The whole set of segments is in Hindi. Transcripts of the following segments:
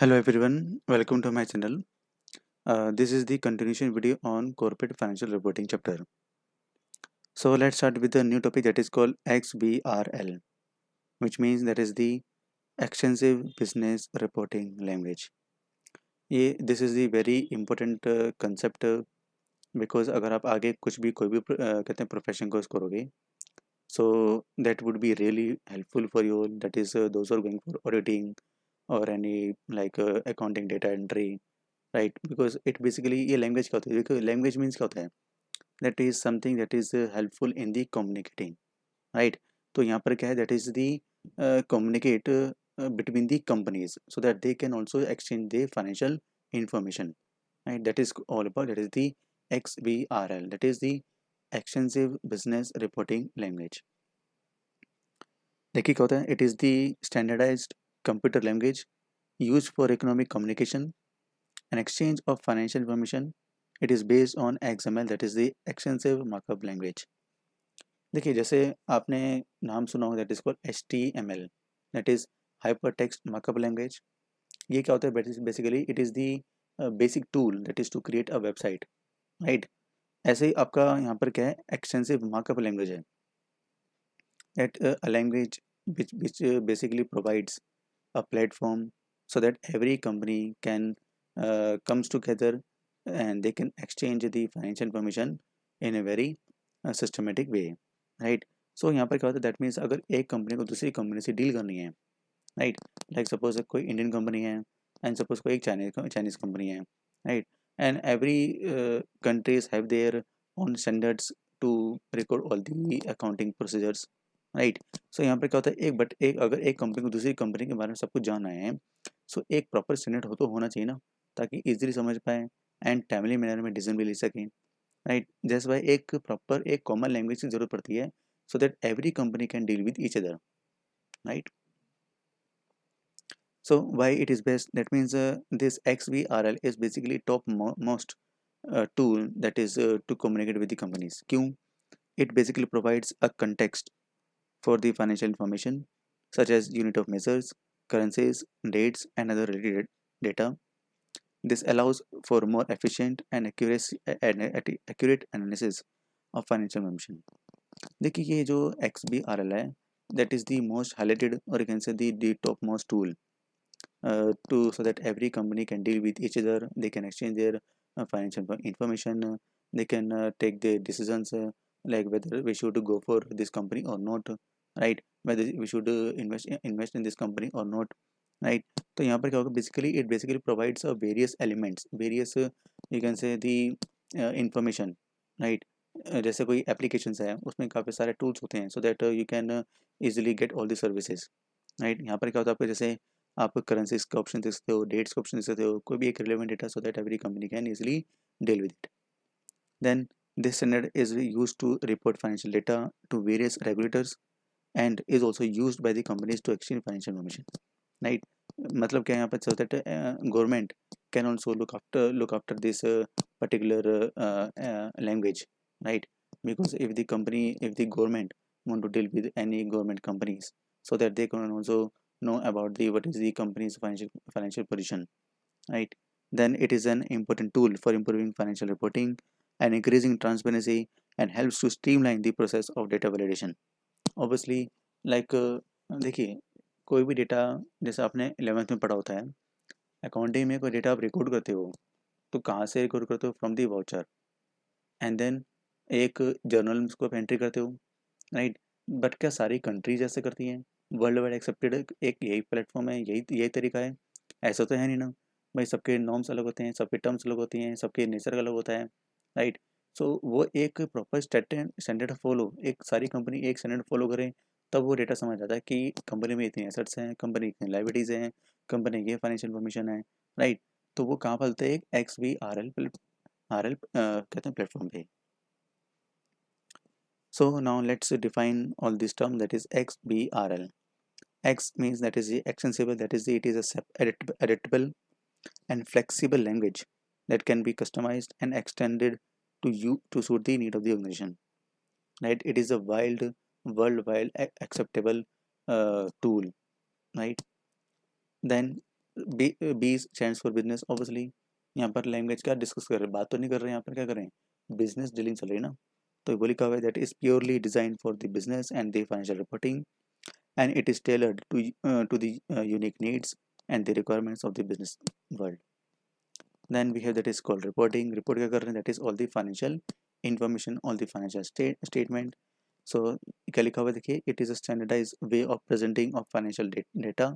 hello everyone welcome to my channel uh, this is the continuation video on corporate financial reporting chapter so let's start with the new topic that is called xbrl which means that is the extensive business reporting language ये this is very very important concept because अगर आप आगे कुछ भी कोई भी uh, कहते हैं प्रोफेशन कोर्स करोगे so that would be really helpful for your that is those are going for auditing और any like uh, accounting data entry right because it basically ये language क्या होती है देखो language means क्या होता है that is something that is helpful in the communicating right तो यहाँ पर क्या है that is the uh, communicate uh, between the companies so that they can also exchange their financial information right that is all about that is the XBRL that is the extensive business reporting language देखिए क्या होता है it is the standardised computer language used for economic communication and exchange of financial information it is based on XML that is the extensive markup language देखिए जैसे आपने नाम सुना हो that is call H T M L that is hyper text markup language ये क्या होता है basically it is the basic tool that is to create a website right ऐसे ही आपका यहाँ पर क्या है एक्सटेंसिव मार्कअप लैंग्वेज है at a language basically provides a platform so that every company can uh, comes together and they can exchange the financial information in a very uh, systematic way right so यहाँ पर क्या होता है दैट मीन्स अगर एक कंपनी को दूसरी कंपनी से डील करनी है राइट लाइक सपोज कोई इंडियन कंपनी है एंड सपोज कोई एक चाइनीज चाइनीज कंपनी है right and every countries have their own standards to record all the accounting procedures right so यहाँ पर क्या होता है एक बट एक अगर एक कंपनी को दूसरी कंपनी के बारे में सब कुछ जाना है सो so, एक प्रॉपर सीनेट हो तो होना चाहिए ना ताकि ईजिली समझ पाए एंड टाइमली मैनर में डिसीजन भी ले सकें राइट जैसे भाई एक प्रॉपर एक कॉमन लैंग्वेज की जरूरत पड़ती है so that every company can deal with each other right so why it is best that means this X B R L is basically top most tool that is to communicate with the companies क्यों it basically provides a a for the financial information such as unit of measures, currencies, dates and other related data. This allows for more efficient and accurate analysis of financial information. देखिए ये जो XBRL है, that is the most highlighted or you can say the, the topmost tool uh, to so that every company can deal with each other. They can exchange their uh, financial information. They can uh, take their decisions like whether we should go for this company or not. Right whether we should invest invest in this company और नॉट राइट तो यहाँ पर क्या होगा basically it basically provides various elements various you can say the information right जैसे कोई एप्लीकेशन है उसमें काफ़ी सारे टूल्स होते हैं so that you can easily get all the services right यहाँ पर क्या होता है आपको जैसे आप करेंसीज का ऑप्शन देख सकते हो डेट्स का ऑप्शन देख सकते हो कोई भी एक relevant data so that every company can easily deal with it then this standard is use to report financial data to various regulators and is also used by the companies to exchange financial information right मतलब क्या यहाँ पर so that government can also look after look after this particular language right because if the company if the government want to deal with any government companies so that they can also know about the what is the company's financial financial position right then it is an important tool for improving financial reporting and increasing transparency and helps to streamline the process of data validation obviously like uh, देखिए कोई भी डेटा जैसे आपने एलेवेंथ में पढ़ा होता है अकाउंटिंग में कोई डेटा आप रिकॉर्ड करते हो तो कहाँ से रिकॉर्ड करते हो from the voucher and then एक जर्नल में उसको आप एंट्री करते हो राइट बट क्या सारी कंट्रीज ऐसे करती हैं वर्ल्ड वाइड एक्सेप्टेड एक यही प्लेटफॉर्म है यही यही तरीका है ऐसा तो है नहीं ना भाई सबके नॉर्म्स अलग होते हैं सबके टर्म्स अलग होती हैं सबके नेचर अलग होता है राइट सो so, वो एक प्रॉपर स्टैंडर्ड फॉलो एक सारी कंपनी एक स्टैंडर्ड फॉलो करे तब वो डेटा समझ आता है कि कंपनी में इतने एसेट्स हैं कंपनी इतनी लाइबिलिटीज हैं कंपनी ये फाइनेंशियल इन्फॉर्मेशन है राइट तो वो कहाँ फलते हैं X B R L R L कहते हैं प्लेटफॉर्म पे so now let's define all this term that is X B R L X means that is extensible that is it is adaptable and flexible language that can be customise and extended to you to suit the need of the organization right it is a wild worldwide acceptable uh, tool right then B B stand for business obviously यहाँ पर लैंग्वेज क्या डिस्कस कर रहे हैं बात तो नहीं कर रहे हैं यहाँ पर क्या कर रहे हैं बिजनेस डीलिंग चल रही है ना तो वो लिखा हुआ है that is purely design for the business and the financial reporting and it is tailored to to the unique needs and the requirements of the business world then we have that is called reporting report kya kar rahe that is all the financial information all the financial state statement so kya likha hua dekhiye it is a standardized way of presenting of financial data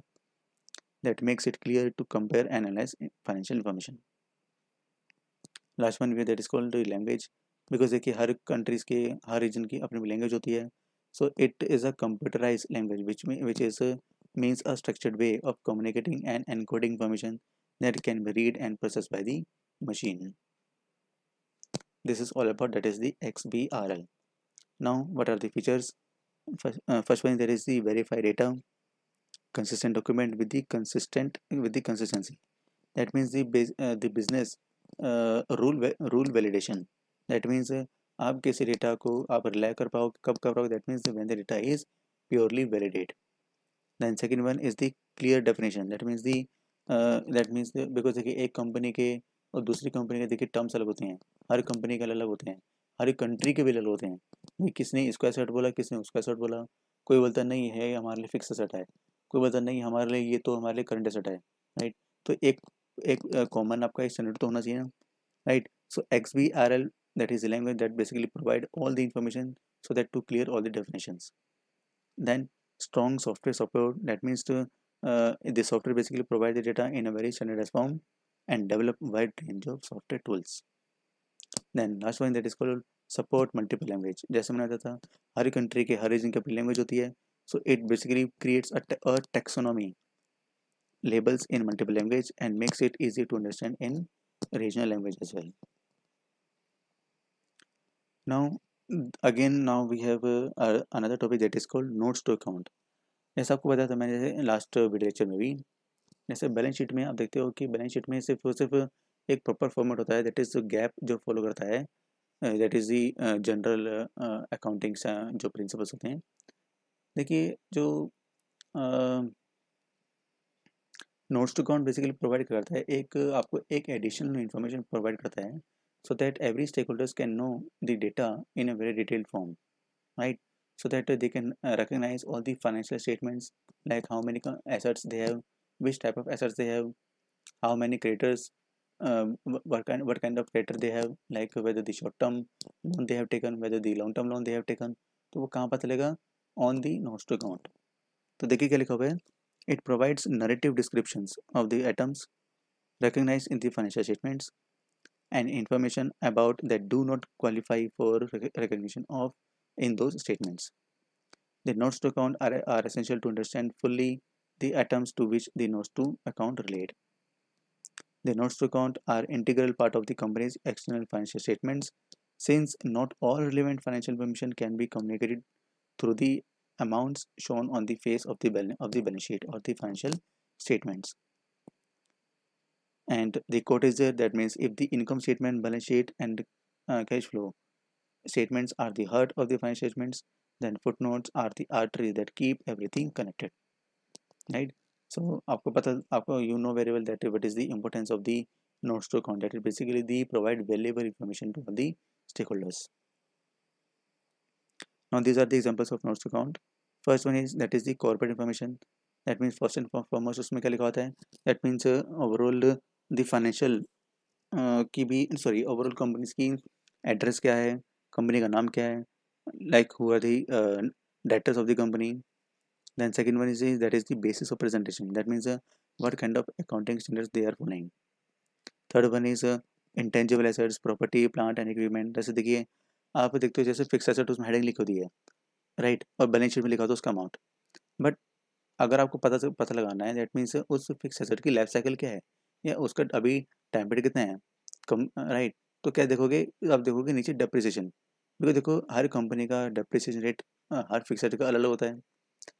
that makes it clear to compare analyze financial information last one we have that is called the language because dekhi har countries ke har region ki apni language hoti hai so it is a computerized language which which is a, means a structured way of communicating and encoding information that can be read and processed by the machine. This is all about that is the XBRL. Now what are the features? First, uh, first one there is the verify data consistent document with the consistent with the consistency. That means the base, uh, the business uh, rule rule validation. That means uh, आप किसी डेटा को आप रिलाय कर पाओ कब कर पाओ that means when the data is purely validate then second one is the clear definition that means that means because देखिए एक कंपनी के और दूसरी कंपनी के देखिए टर्म्स अलग होते हैं हर कंपनी के अलग अलग होते हैं हर एक कंट्री के भी अलग होते हैं किसने इसका सेट बोला किसने उसका सेट बोला कोई बोलता नहीं है हमारे लिए फिक्स सेट है कोई बोलता नहीं हमारे लिए ये तो हमारे लिए करंट सेट है राइट तो एक एक कॉमन uh, आपका स्टैंडर्ड तो होना चाहिए ना right so X B R L that is language that basically provide all the information so that to clear all the definitions then strong software support that means uh, the software basically provides the data in a very standardized form and develop wide range of software tools then last one that is called support multiple language जैसे मैंने बताया था हर कंट्री के हर रीजन की language. लैंग्वेज होती है so it basically labels in multiple language and makes it easy to understand in regional language as well now again now we have uh, uh, another topic that is called nodes to account जैसे आपको बताया था मैंने लास्ट वीडियो लेक्चर में भी जैसे बैलेंस शीट में आप देखते हो कि बैलेंस शीट में सिर्फ और सिर्फ एक प्रॉपर फॉर्मेट होता है दैट इज़ गैप जो फॉलो करता है that is the general accounting जो प्रिंसिपल्स होते हैं देखिए जो notes to account basically provide करता है एक आपको एक एडिशनल इन्फॉर्मेशन प्रोवाइड करता है so that every stakeholders can know the data in a very detailed form right so that uh, they can uh, recognize all the financial statements like how many uh, assets they have which type of assets they have how many creditors um, what kind what kind of creditor they have like whether the short term loan they have taken whether the long term loan they have taken तो वो कहाँ पता चलेगा on the notes to account तो देखिए क्या लिखा recognized in the financial statements and information about that do not qualify for recognition of in those statements. The nodes to account are, are essential to understand fully the atoms to which the nodes to account relate. The nodes to account are integral part of the company's external financial statements since not all relevant financial information can be communicated through the amounts shown on the face of the balance of the balance sheet or the financial statements and the quote is there that means if the income statement balance sheet and uh, cash flow statements are the heart of the financial statements then footnotes are the artery that keep everything connected right so aapko pata aapko you know very well that what is the importance of the notes to account that basically they provide valuable information to all the stakeholders now these are the examples of notes to account first one is that is the corporate information that means first and foremost usme kya likha hota hai that means uh, overall the financial uh, ki bhi sorry overall company's ki address kya hai company का नाम क्या है लाइक हुआ are the of the company then second one is is that is the basis of presentation that means what kind of accounting standards they are following third one is intangible assets property plant and equipment जैसे देखिए आप देखते हो जैसे फिक्स एसेट उसमें हेडिंग लिखी होती है राइट और बैलेंस शीट में लिखा होता है उसका अमाउंट बट अगर आपको पता पता लगाना है दैट मीन्स uh, उस फिक्स एसेट की लाइफ साइकिल क्या है या उसका अभी टाइम पीरियड कितना है कम राइट तो क्या देखोगे आप देखोगे नीचे डेप्रिसिएशन बिकॉज देखो हर कंपनी का डेप्रिसिएशन रेट हर फिक्सड का अलग अलग होता है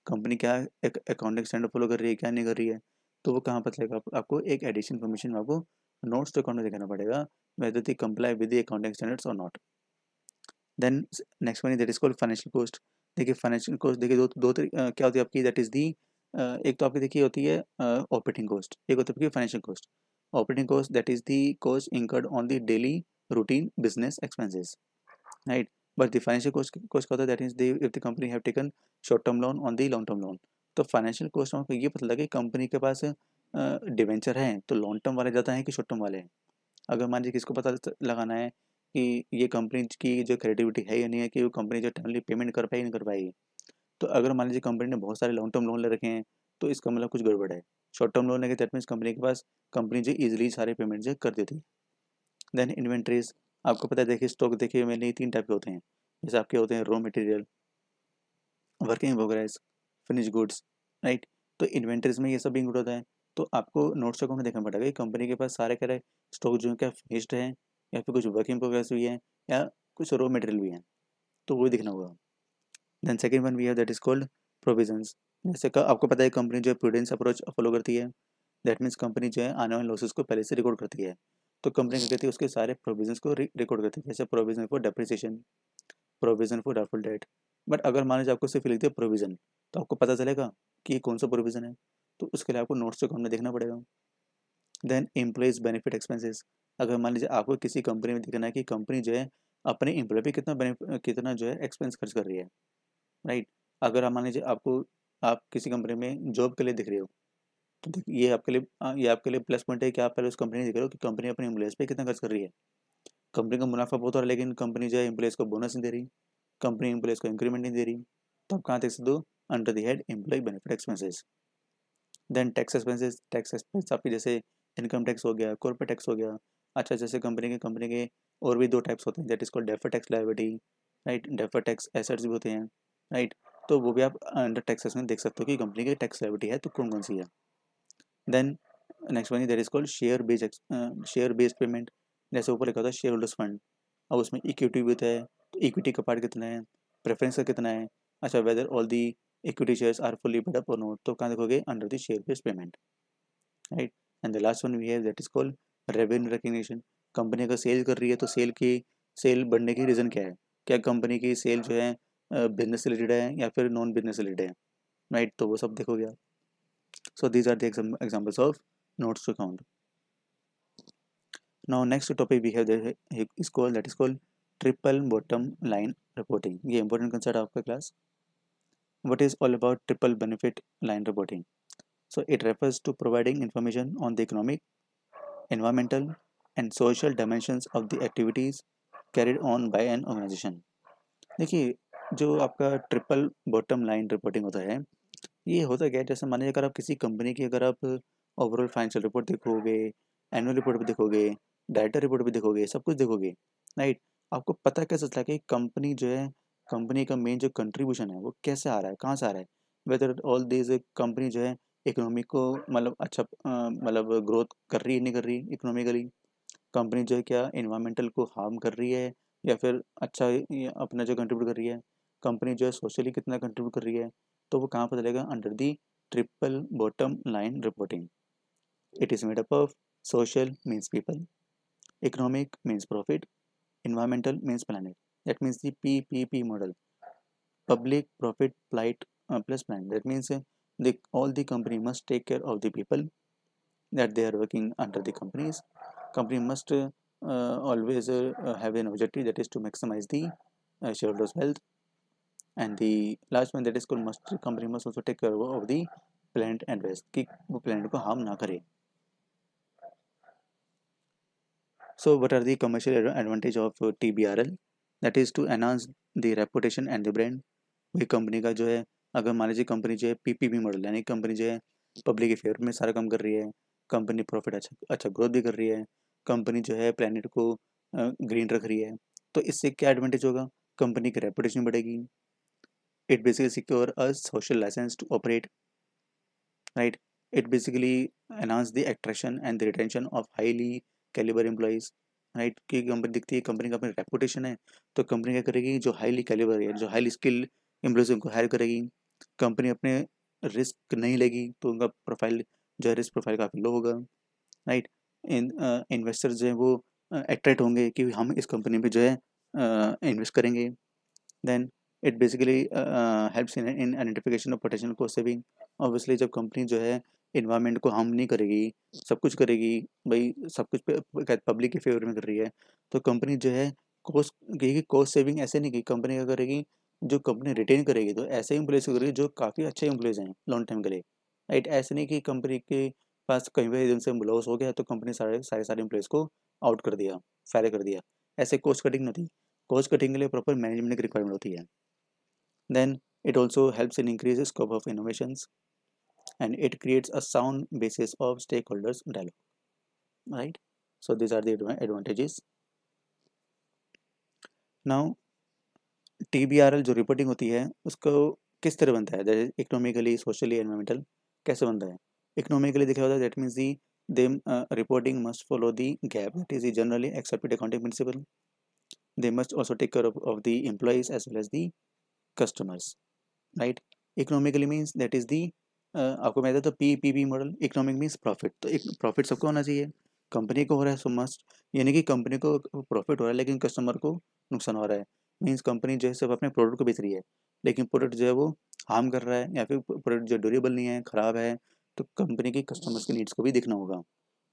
कंपनी क्या एक अकाउंटिंग स्टैंडर्ड फॉलो कर रही है क्या नहीं कर रही है तो वो कहाँ पता लगेगा आपको एक एडिशनल इन्फॉर्मेशन आपको नोट्स तो अकाउंट में देखना पड़ेगा whether the comply with the accounting standards और not then next one that is called financial financial देखिए फाइनेंशियल कॉस्ट देखिए दो दो आ, क्या होती है आपकी दैट इज दी एक तो आपकी देखिए होती है ऑपरेटिंग कॉस्ट एक होती है financial cost operating cost that is the cost incurred on the daily routine business expenses right but the financial cost cost क्या होता है that means they if the company have taken short term loan on the long term loan तो फाइनेंशियल कॉस्ट हमको ये पता लगे कंपनी के पास डिवेंचर है तो लॉन्ग टर्म वाले ज़्यादा हैं कि शॉर्ट टर्म वाले हैं अगर मान लीजिए किसको पता लगाना है कि ये कंपनी की जो क्रेडिबिलिटी है या नहीं है कि वो कंपनी जो टाइमली पेमेंट कर पाएगी नहीं कर पाएगी तो अगर मान लीजिए कंपनी ने बहुत सारे लॉन्ग टर्म लोन ले रखे हैं तो इसका मतलब कुछ गड़बड़ है शॉर्ट टर्म लोन है कि दैट मीन्स कंपनी के पास कंपनी जो ईजिली सारे पेमेंट जो कर देती है देन इन्वेंट्रीज आपको पता है देखिए स्टॉक देखिए मेनली तीन टाइप के होते हैं जैसे आपके होते हैं raw material working progress finish goods right तो इन्वेंट्रीज में ये सब इंक्लूड होता है तो आपको नोट्स अकाउंट देखना पड़ेगा कि कंपनी के पास सारे क्या स्टॉक जो है क्या फिनिश्ड है या फिर कुछ वर्किंग प्रोग्रेस भी है या कुछ रॉ मटेरियल भी है तो वो दिखना होगा देन सेकेंड वन वी है दैट इज कॉल्ड प्रोविजंस जैसे आपको पता है कंपनी जो है प्रूडेंस अप्रोच फॉलो करती है दैट मीन्स कंपनी जो है आने वाले लॉसेज को पहले से रिकॉर्ड करती है तो कंपनी क्या करती है उसके सारे प्रोविजन को रिकॉर्ड करती है जैसे provision for depreciation provision for doubtful debt but अगर मान लीजिए आपको सिर्फ लिख दिया प्रोविजन तो आपको पता चलेगा कि ये कौन सा प्रोविजन है तो उसके लिए आपको नोट्स अकाउंट में देखना पड़ेगा देन एम्प्लॉइज बेनिफिट एक्सपेंसेस अगर मान लीजिए आपको किसी कंपनी में देखना है कि कंपनी जो है अपने एम्प्लॉय पे कितना कितना जो है एक्सपेंस खर्च कर रही है राइट right? अगर मान लीजिए आपको आप किसी कंपनी में जॉब के लिए दिख रहे हो तो ये आपके लिए ये आपके लिए प्लस पॉइंट है कि आप पहले उस कंपनी से देख रहे हो कि कंपनी अपने एम्प्लॉयज़ पे कितना खर्च कर रही है कंपनी का मुनाफा बहुत हो रहा है लेकिन कंपनी जो है एम्प्लॉयज़ को बोनस नहीं दे रही कंपनी एम्प्लॉयज़ को इंक्रीमेंट नहीं दे रही तो आप कहाँ देख सकते हो under the head employee benefit expenses then tax expenses tax expense आपके जैसे इनकम टैक्स हो गया कॉर्पोरेट टैक्स हो गया अच्छा जैसे कंपनी के कंपनी के और भी दो टाइप्स होते हैं that is called defer tax liability right defer tax assets भी होते हैं राइट तो वो भी आप अंडर टैक्सेस में देख सकते हो कि कंपनी की टैक्स लाइबिलिटी है तो कौन कौन सी है then next one that is called share based share based payment जैसे ऊपर लिखा होता है शेयर होल्डर्स फंड अब उसमें इक्विटी भी होता है तो इक्विटी का पार्ट कितना है प्रेफरेंस का कितना है अच्छा whether all the equity shares are fully paid up और नोट तो कहाँ देखोगे under the share based payment right and the last one we have that is called revenue recognition company अगर सेल कर रही है तो सेल की सेल बढ़ने की रीज़न क्या है क्या कंपनी की सेल जो है बिजनेस uh, रिलेटेड है या फिर नॉन बिजनेस रिलेटेड है राइट तो वो सब देखोगे आप So these are the exam examples of notes to count. Now next topic we have the is called that is called triple bottom line reporting. The important concept of the class. What is all about triple benefit line reporting? So it refers to providing information on the economic, environmental, and social dimensions of the activities carried on by an organization. देखिए जो आपका ट्रिपल बॉटम लाइन रिपोर्टिंग होता है ये होता क्या है जैसे लीजिए अगर आप किसी कंपनी की अगर आप ओवरऑल फाइनेंशियल रिपोर्ट देखोगे एनुअल रिपोर्ट भी देखोगे डायरेक्टर रिपोर्ट भी देखोगे सब कुछ देखोगे राइट आपको पता कैसे चला कि कंपनी जो है कंपनी का मेन जो कंट्रीब्यूशन है वो कैसे आ रहा है कहाँ से आ रहा है वेदर ऑल दिस कंपनी जो है इकोनॉमी को मतलब अच्छा मतलब ग्रोथ कर रही है नहीं कर रही इकोनॉमिकली कंपनी जो है क्या इन्वामेंटल को हार्म कर रही है या फिर अच्छा अपना जो कंट्रीब्यूट कर रही है कंपनी जो है सोशली कितना कंट्रीब्यूट कर रही है तो वो कहाँ पर चलेगा under the triple bottom line reporting it is made up of social means people economic means profit environmental means planet that means the P P P model public profit flight plus plan that means all the company must take care of the people that they are working under the companies company must always have an objective that is to maximise the shareholders wealth and the last one that is called must company must also take care of the plant and waste ki wo plant ko harm na kare so what are the commercial advantage of TBRL that is to enhance the reputation and the brand वही कंपनी का जो है अगर मान लीजिए कंपनी जो है पीपीबी मॉडल यानी कंपनी जो है पब्लिक अफेयर में सारा काम कर रही है कंपनी प्रॉफिट अच्छा अच्छा ग्रोथ भी कर रही है कंपनी जो है प्लानट को ग्रीन रख रही है तो इससे क्या एडवांटेज होगा कंपनी की रेपुटेशन बढ़ेगी it basically secure a social license to operate right it basically enhance the attraction and the retention of highly caliber employees right क्योंकि कंपनी दिखती है कंपनी का अपनी रेपुटेशन है तो कंपनी क्या करेगी जो हाईली कैलिबर है जो हाईली स्किल एम्प्लॉयज उनको हायर करेगी कंपनी अपने रिस्क नहीं लेगी तो उनका प्रोफाइल जो है रिस्क प्रोफाइल काफ़ी लो होगा राइट इन्वेस्टर जो है वो अट्रैक्ट होंगे कि हम इस कंपनी में जो है इन्वेस्ट करेंगे then it basically helps in in identification of potential cost saving obviously जब कंपनी जो है इन्वायरमेंट को हार्म नहीं करेगी सब कुछ करेगी भाई सब कुछ पब्लिक के फेवर में कर रही है तो कंपनी जो है कॉस्ट कहेगी कॉस्ट सेविंग ऐसे नहीं की कंपनी क्या करेगी जो कंपनी रिटेन करेगी तो ऐसे एम्प्लॉयज़ को करेगी जो काफ़ी अच्छे एम्प्लॉयज़ हैं लॉन्ग टाइम के लिए राइट ऐसे नहीं कि कंपनी के पास कहीं भी एजेंसी में लॉस हो गया तो कंपनी सारे सारे सारे एम्प्लॉयज़ को आउट कर दिया फायर कर दिया ऐसे कोस्ट कटिंग नहीं होती कोस्ट कटिंग के लिए प्रॉपर मैनेजमेंट की रिक्वायरमेंट होती है Then it also helps in increasing scope of innovations and it creates a sound basis of stakeholders dialogue. Right? So these are the advantages. Now tbrl jo reporting hoti hai usko kis tarah banta hai that is economically socially environmental kaise banta hai economically dikha hota that means the them uh, reporting must follow the gap that is the generally accepted accounting principle they must also take care of, of the employees as well as the customers right economically means that is the uh, आपको मैं तो P P B model economic means profit तो एक प्रॉफिट सबको होना चाहिए कंपनी को हो रहा है सो मस्ट यानी कि कंपनी को प्रॉफिट हो रहा है लेकिन कस्टमर को नुकसान हो रहा है मीन्स कंपनी जो है सब अपने प्रोडक्ट को बेच रही है लेकिन प्रोडक्ट जो है वो हार्म कर रहा है या फिर प्रोडक्ट जो ड्यूरेबल नहीं है ख़राब है तो कंपनी की कस्टमर्स के नीड्स को भी देखना होगा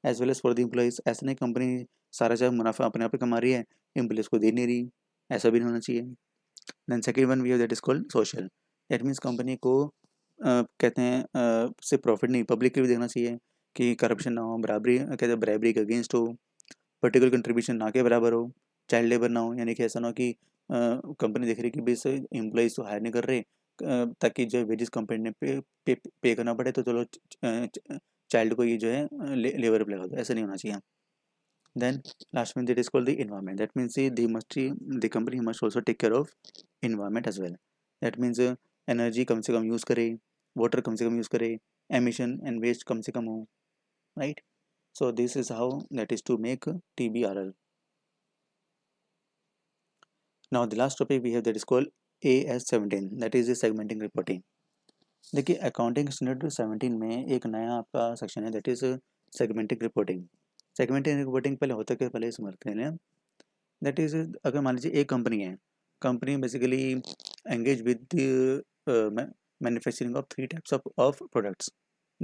as well as for the employees ऐसा नहीं कंपनी सारा चाहे मुनाफा अपने आप ही कमा रही है एम्प्लॉयज़ को दे नहीं रही ऐसा भी नहीं होना चाहिए then second one we that is called social that means company को आ, कहते हैं uh, से प्रॉफिट नहीं पब्लिक के भी देखना चाहिए कि करप्शन ना हो बराबरी कहते हैं बराबरी के अगेंस्ट हो पर्टिकुलर कंट्रीब्यूशन ना के बराबर हो चाइल्ड लेबर ना हो यानी कि ऐसा ना हो कि कंपनी देख रही है कि बीस एम्प्लॉयज़ तो हायर नहीं कर रहे ताकि जो है वेजेस कंपनी ने पे, पे पे करना पड़े तो चलो चाइल्ड को ये जो है ले, लेबर पर लगा दो ऐसा नहीं होना चाहिए then last means it is called the environment that means see, the must the company must also take care of environment as well that means uh, energy kam se kam use kare water kam se kam use kare emission and waste kam se kam ho right so this is how that is to make TBRL now the last topic we have that is called AS17 that is the segmenting reporting देखिए अकाउंटिंग स्टैंडर्ड 17 में एक नया आपका सेक्शन है that is segmenting reporting segmented reporting पहले होता क्या पहले समझते हैं दैट इज अगर मान लीजिए एक कंपनी है company basically engage with manufacturing of three types of of products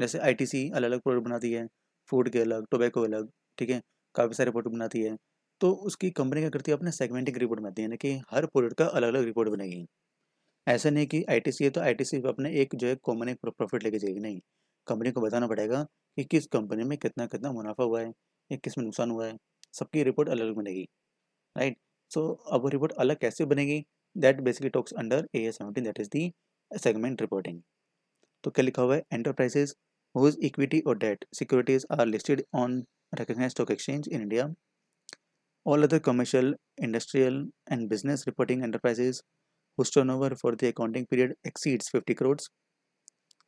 जैसे आईटीसी अलग अलग प्रोडक्ट बनाती है फूड के अलग टोबैको अलग ठीक है काफ़ी सारे प्रोडक्ट बनाती है तो उसकी कंपनी क्या करती है अपने सेगमेंटिंग रिपोर्ट बनाती है यानी कि हर प्रोडक्ट का अलग अलग रिपोर्ट बनेगी ऐसा नहीं कि आई है तो आई टी अपने एक जो है कॉमन एक प्रॉफिट लेके जाएगी नहीं कंपनी को बताना पड़ेगा कि किस कंपनी में कितना कितना मुनाफा हुआ है या किस में नुकसान हुआ है सबकी रिपोर्ट अलग अलग बनेगी राइट सो अब वो रिपोर्ट अलग कैसे बनेगी that basically talks under A S seventeen that is the segment reporting तो क्या लिखा हुआ है एंटरप्राइजेज हुज इक्विटी और debt securities are listed on recognise stock exchange in India all other commercial industrial and business reporting enterprises whose turnover for the accounting period exceeds fifty crores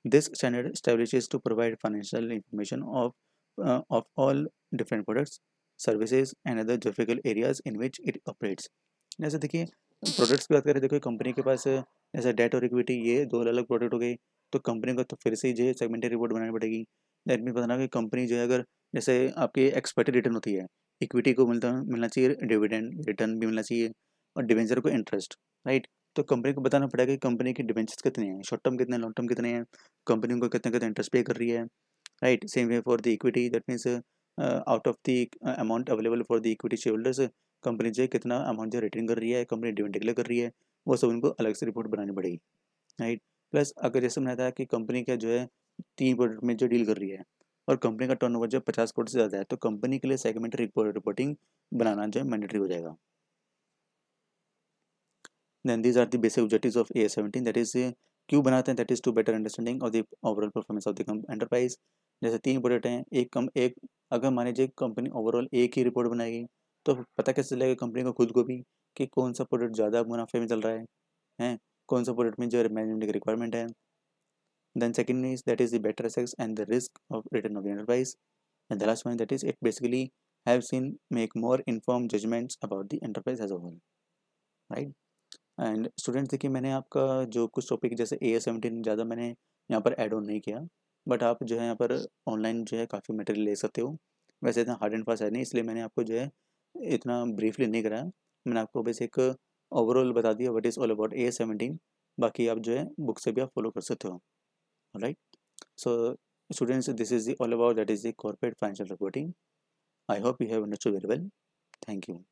this standard establishes to provide financial information of uh, of all different products services and other geographical areas in which it operates जैसे देखिए प्रोडक्ट्स की बात करें देखो कंपनी के पास जैसे डेट और इक्विटी ये दो अलग प्रोडक्ट हो गए तो कंपनी को तो फिर से जो है सेगमेंटेड रिपोर्ट बनानी पड़ेगी दैट मीन बताना कि कंपनी जो है अगर जैसे आपकी एक्सपेक्टेड रिटर्न होती है इक्विटी को मिलता मिलना चाहिए डिविडेंड रिटर्न भी मिलना चाहिए और डिवेंचर को इंटरेस्ट राइट तो कंपनी को बताना पड़ेगा कि कंपनी के डिवेंचर्स कितने हैं शॉर्ट टर्म कितने हैं लॉन्ग टर्म कितने हैं कंपनी को कितने कितने इंटरेस्ट पे कर रही है right same way for the equity that means out of the amount available for the equity share company जो है कितना अमाउंट जो रिटर्न कर रही है कंपनी डिविडेंड डिक्लेयर कर रही है वो सब उनको अलग से रिपोर्ट बनानी पड़ेगी राइट प्लस अगर जैसे मैंने बताया कि कंपनी का जो है तीन प्रोडक्ट में जो डील कर रही है और कंपनी का टर्नओवर जो पचास करोड़ से ज़्यादा है तो कंपनी के लिए सेगमेंट रिपोर्टिंग बनाना जो है मैंडेटरी हो जाएगा then these are the basic objective of A seventeen that is क्यों बनाते हैं that is to better understanding of the overall performance of the enterprise जैसे तीन प्रोडक्ट हैं एक कम एक अगर मान लीजिए कंपनी ओवरऑल एक ही रिपोर्ट बनाएगी तो पता कैसे चलेगा कंपनी को खुद को भी कि कौन सा प्रोडक्ट ज़्यादा मुनाफे में चल रहा है हैं कौन सा प्रोडक्ट में जो मैनेजमेंट की रिक्वायरमेंट है then second is that is the better सेक्स and the risk of return of enterprise and the last one that is it basically have seen make more inform judgements about the enterprise as a whole right and students देखिए मैंने आपका जो कुछ टॉपिक जैसे ए एस सेवेंटीन ज़्यादा मैंने यहाँ पर एड ऑन नहीं किया बट आप जो है यहाँ पर ऑनलाइन जो है काफ़ी मटेरियल ले सकते हो वैसे इतना हार्ड एंड फास्ट है नहीं इसलिए मैंने आपको जो है इतना ब्रीफली नहीं कराया मैंने आपको बस एक ओवरऑल बता दिया what is all about A seventeen बाकी आप जो है बुक से भी आप फॉलो कर सकते हो right so students this is the all about that is the corporate financial reporting I hope you have understood very well thank you